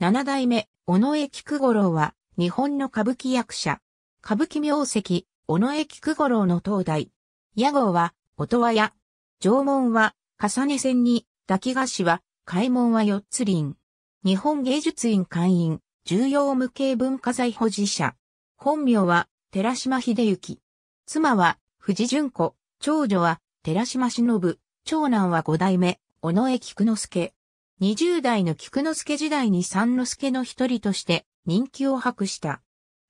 七代目、尾上菊五郎は、日本の歌舞伎役者。歌舞伎名跡、尾上菊五郎の東大。屋号は、音羽屋。縄文は、重ね線に、抱き菓子は、開門は四つ輪。日本芸術院会員、重要無形文化財保持者。本名は、寺島秀幸。妻は、藤純子。長女は、寺島忍。長男は五代目、尾上菊之助。20代の菊之助時代に三之助の一人として人気を博した。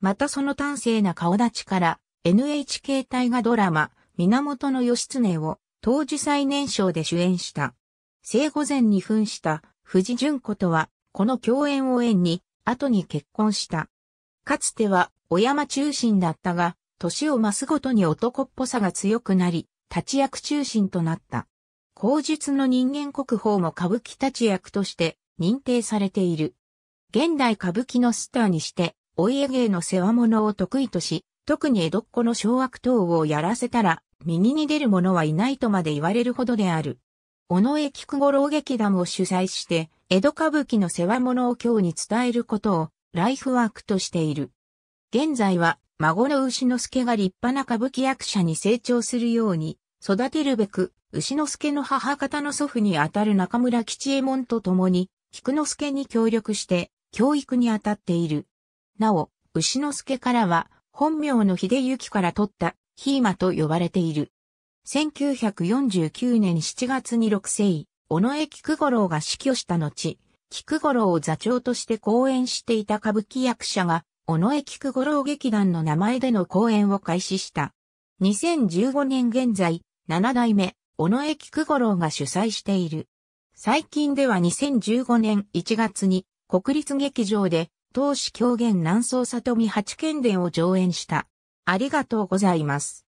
またその端正な顔立ちから NHK 大河ドラマ源義経を当時最年少で主演した。生後前に扮した藤淳子とはこの共演を縁に後に結婚した。かつては小山中心だったが、年を増すごとに男っぽさが強くなり、立役中心となった。口述の人間国宝も歌舞伎立役として認定されている。現代歌舞伎のスターにして、お家芸の世話物を得意とし、特に江戸っ子の小悪党をやらせたら、右に出る者はいないとまで言われるほどである。尾上菊五郎劇団を主催して、江戸歌舞伎の世話物を今日に伝えることを、ライフワークとしている。現在は、孫の牛之助が立派な歌舞伎役者に成長するように、育てるべく、牛之助の母方の祖父にあたる中村吉右衛門と共に、菊之助に協力して、教育にあたっている。なお、牛之助からは、本名の秀幸から取った、ヒーマと呼ばれている。1949年7月に6世、尾上菊五郎が死去した後、菊五郎を座長として講演していた歌舞伎役者が、尾上菊五郎劇団の名前での講演を開始した。2015年現在、七代目、尾上菊五郎が主催している。最近では2015年1月に国立劇場で、当時狂言南宋里見八剣伝を上演した。ありがとうございます。